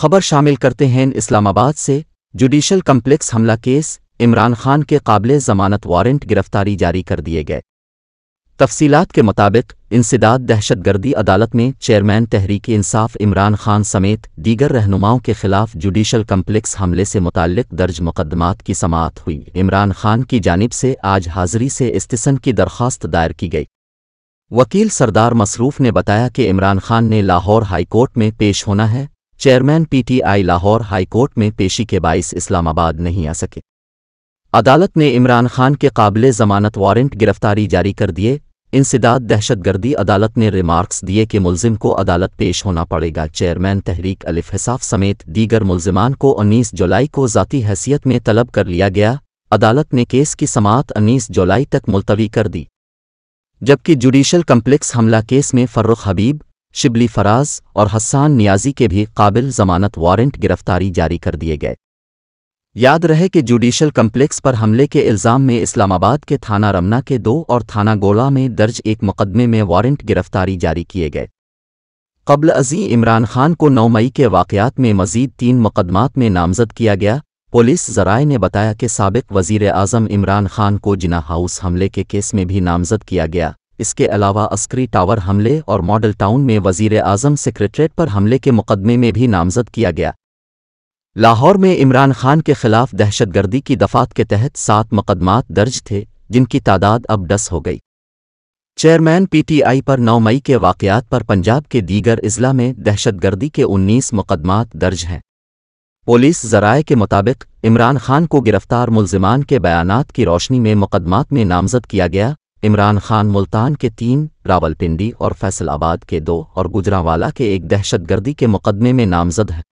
खबर शामिल करते हैं इस्लामाबाद से जुडिशल कम्प्लेक्स हमला केस इमरान खान के काबिल जमानत वारंट गिरफ्तारी जारी कर दिए गए तफसीलात के मुताबिक इंसदाद दहशतगर्दी अदालत में चेयरमैन तहरीक इंसाफ इमरान खान समेत दीगर रहनुमाओं के खिलाफ जुडिशल कम्प्लेक्स हमले से मुतक दर्ज मुकदमात की समात हुई इमरान खान की जानब से आज हाजिरी से इस्तीसन की दरख्वास्त दायर की गई वकील सरदार मसरूफ ने बताया कि इमरान खान ने लाहौर हाईकोर्ट में पेश होना है चेयरमैन पीटीआई लाहौर हाईकोर्ट में पेशी के बाइस इस्लामाबाद नहीं आ सके अदालत ने इमरान खान के काबिल जमानत वारंट गिरफ्तारी जारी कर दिए इंसदाद दहशतगर्दी अदालत ने रिमार्क्स दिए कि मुलजिम को अदालत पेश होना पड़ेगा चेयरमैन तहरीक अलिफ हिसाफ समेत दीगर मुलजिमान को उन्नीस जुलाई को ज़ाती हैसियत में तलब कर लिया गया अदालत ने केस की समात उन्नीस जुलाई तक मुलतवी कर दी जबकि जुडिशल कम्प्लेक्स हमला केस में फर्रुख हबीब शिबली फराज और हसान नियाजी के भी काबिल जमानत वारंट गिरफ्तारी जारी कर दिए गए याद रहे कि जुडिशल कम्प्लेक्स पर हमले के इल्ज़ाम में इस्लामाबाद के थाना रमना के दो और थाना गोला में दर्ज एक मुकदमे में वारंट गिरफ्तारी जारी किए गए कबल अजी इमरान खान को 9 मई के वाक़ात में मजीद तीन मुकदमात में नामजद किया गया पुलिस जराए ने बताया कि सबक वजीर अजम इमरान खान को जिना हाउस हमले के केस में भी नामजद किया गया इसके अलावा अस्करी टावर हमले और मॉडल टाउन में वजीर आजम सेक्रेटरेट पर हमले के मुकदमे में भी नामजद किया गया लाहौर में इमरान खान के खिलाफ दहशतगर्दी की दफात के तहत सात मुकदमात दर्ज थे जिनकी तादाद अब डस हो गई चेयरमैन पीटीआई पर 9 मई के वाकयात पर पंजाब के दीगर अजला में दहशतगर्दी के 19 मुकदमात दर्ज हैं पुलिस जराए के मुताबिक इमरान खान को गिरफ्तार मुलजमान के बयानात की रोशनी में मुकदमात में नामजद किया गया इमरान खान मुल्तान के तीन रावलपिंडी और फैसलाबाद के दो और गुजरावाला के एक दहशतगर्दी के मुकदमे में नामजद हैं